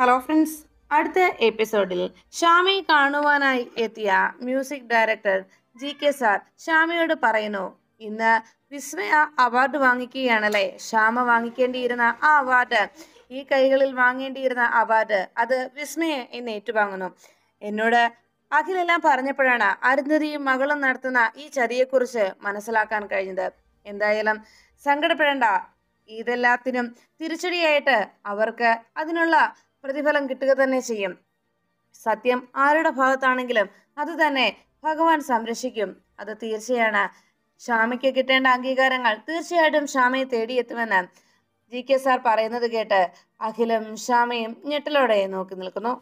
hello friends അടുത്ത എപ്പിസോഡിൽ ഷാമി കാണുവാനായി എത്തിയ music director G K sir ഷാമിയോട് പറയുന്നു ഇന്ന് വിസ്മയ അവാർഡ് വാങ്ങിക്കുകയാണല്ലേ ഷാമ വാങ്ങിക്കേണ്ടിയിരുന്ന ആ അവാർഡ് ഈ കൈകളിൽ വാങ്ങേണ്ടിയിരുന്ന അവാർഡ് അത് വിസ്മയ എന്ന് ഏറ്റുവാങ്ങുന്നു എന്നോട് അഖിലെല്ലാം പറഞ്ഞപ്പോഴാണ് അരുന്ധതിയും മകളും നടത്തുന്ന ഈ ചതിയെക്കുറിച്ച് മനസ്സിലാക്കാൻ കഴിഞ്ഞത് എന്തായാലും സങ്കടപ്പെടേണ്ട ഇതെല്ലാത്തിനും തിരിച്ചടിയായിട്ട് അവർക്ക് അതിനുള്ള പ്രതിഫലം കിട്ടുക തന്നെ ചെയ്യും സത്യം ആരുടെ ഭാഗത്താണെങ്കിലും അത് തന്നെ ഭഗവാൻ സംരക്ഷിക്കും അത് തീർച്ചയാണ് ഷാമിക്ക് കിട്ടേണ്ട അംഗീകാരങ്ങൾ തീർച്ചയായിട്ടും ഷാമയെ തേടിയെത്തുമെന്ന് ജി കെ സാർ പറയുന്നത് കേട്ട് അഖിലും ഷാമയും ഞെട്ടലോടെ നോക്കി നിൽക്കുന്നു